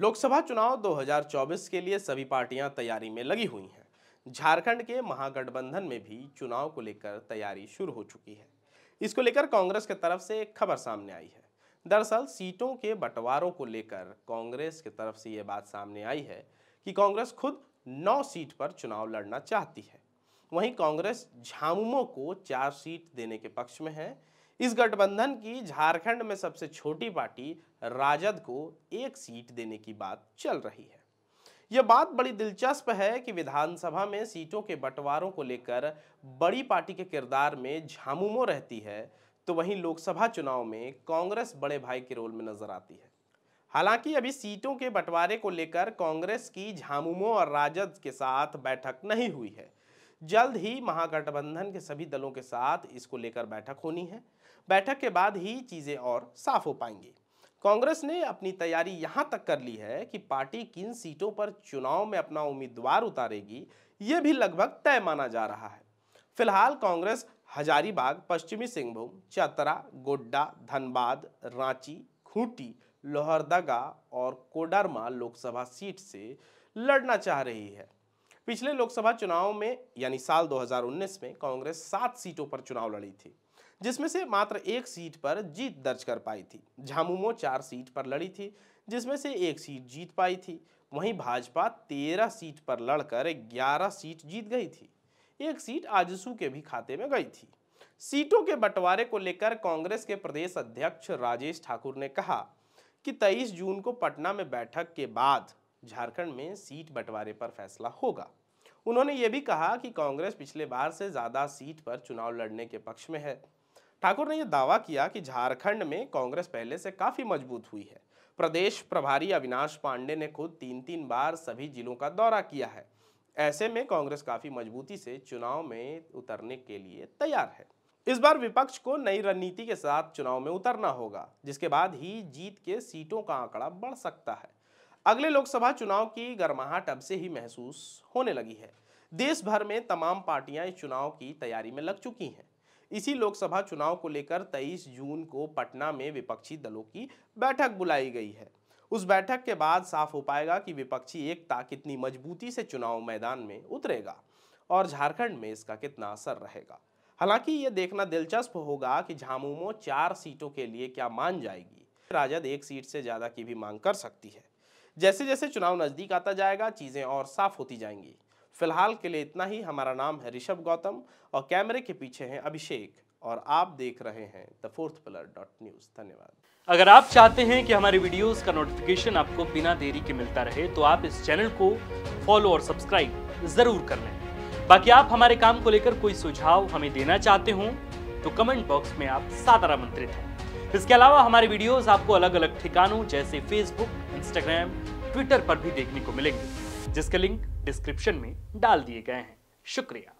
लोकसभा चुनाव 2024 के लिए सभी पार्टियां तैयारी में लगी हुई हैं झारखंड के महागठबंधन में भी चुनाव को लेकर तैयारी शुरू हो चुकी है इसको लेकर कांग्रेस की तरफ से एक खबर सामने आई है दरअसल सीटों के बंटवारों को लेकर कांग्रेस की तरफ से ये बात सामने आई है कि कांग्रेस खुद नौ सीट पर चुनाव लड़ना चाहती है वहीं कांग्रेस झामुमो को चार सीट देने के पक्ष में है इस गठबंधन की झारखंड में सबसे छोटी पार्टी राजद को एक सीट देने की बात चल रही है यह बात बड़ी दिलचस्प है कि विधानसभा में सीटों के बंटवारों को लेकर बड़ी पार्टी के किरदार में झामुमो रहती है तो वहीं लोकसभा चुनाव में कांग्रेस बड़े भाई के रोल में नजर आती है हालांकि अभी सीटों के बंटवारे को लेकर कांग्रेस की झामुमो और राजद के साथ बैठक नहीं हुई है जल्द ही महागठबंधन के सभी दलों के साथ इसको लेकर बैठक होनी है बैठक के बाद ही चीज़ें और साफ हो पाएंगी कांग्रेस ने अपनी तैयारी यहाँ तक कर ली है कि पार्टी किन सीटों पर चुनाव में अपना उम्मीदवार उतारेगी ये भी लगभग तय माना जा रहा है फिलहाल कांग्रेस हजारीबाग पश्चिमी सिंहभूम चतरा गोड्डा धनबाद रांची खूंटी लोहरदगा और कोडरमा लोकसभा सीट से लड़ना चाह रही है पिछले लोकसभा चुनाव में यानी साल 2019 में कांग्रेस सात सीटों पर चुनाव लड़ी थी जिसमें से मात्र एक सीट पर जीत दर्ज कर पाई थी झामुमो चार सीट पर लड़ी थी जिसमें से एक सीट जीत पाई थी वहीं भाजपा तेरह सीट पर लड़कर ग्यारह सीट जीत गई थी एक सीट आजसू के भी खाते में गई थी सीटों के बंटवारे को लेकर कांग्रेस के प्रदेश अध्यक्ष राजेश ठाकुर ने कहा कि 23 जून को पटना में बैठक के बाद झारखंड में सीट बंटवारे पर फैसला होगा उन्होंने ये भी कहा कि कांग्रेस पिछले बार से ज़्यादा सीट पर चुनाव लड़ने के पक्ष में है ठाकुर ने यह दावा किया कि झारखंड में कांग्रेस पहले से काफ़ी मजबूत हुई है प्रदेश प्रभारी अविनाश पांडे ने खुद तीन तीन बार सभी जिलों का दौरा किया है ऐसे में कांग्रेस काफ़ी मजबूती से चुनाव में उतरने के लिए तैयार है इस बार विपक्ष को नई रणनीति के साथ चुनाव में उतरना होगा जिसके बाद ही जीत के सीटों का आंकड़ा बढ़ सकता है अगले लोकसभा चुनाव की गर्माहट अब से ही महसूस होने लगी है देश भर में तमाम पार्टियां इस चुनाव की तैयारी में लग चुकी हैं इसी लोकसभा चुनाव को लेकर 23 जून को पटना में विपक्षी दलों की बैठक बुलाई गई है उस बैठक के बाद साफ हो पाएगा कि विपक्षी एकता कितनी मजबूती से चुनाव मैदान में उतरेगा और झारखंड में इसका कितना असर रहेगा हालांकि ये देखना दिलचस्प होगा कि झामुमो चार सीटों के लिए क्या मान जाएगी राजद एक सीट से ज़्यादा की भी मांग कर सकती है जैसे जैसे चुनाव नज़दीक आता जाएगा चीज़ें और साफ होती जाएंगी फिलहाल के लिए इतना ही हमारा नाम है ऋषभ गौतम और कैमरे के पीछे हैं अभिषेक और आप देख रहे हैं the fourth pillar dot news धन्यवाद अगर आप चाहते हैं कि हमारे वीडियोस का नोटिफिकेशन आपको बिना देरी के मिलता रहे तो आप इस चैनल को फॉलो और सब्सक्राइब जरूर कर लें बाकी आप हमारे काम को लेकर कोई सुझाव हमें देना चाहते हो तो कमेंट बॉक्स में आप सादर आमंत्रित हैं इसके अलावा हमारे वीडियोस आपको अलग अलग ठिकानों जैसे फेसबुक इंस्टाग्राम ट्विटर पर भी देखने को मिलेंगे जिसके लिंक डिस्क्रिप्शन में डाल दिए गए हैं शुक्रिया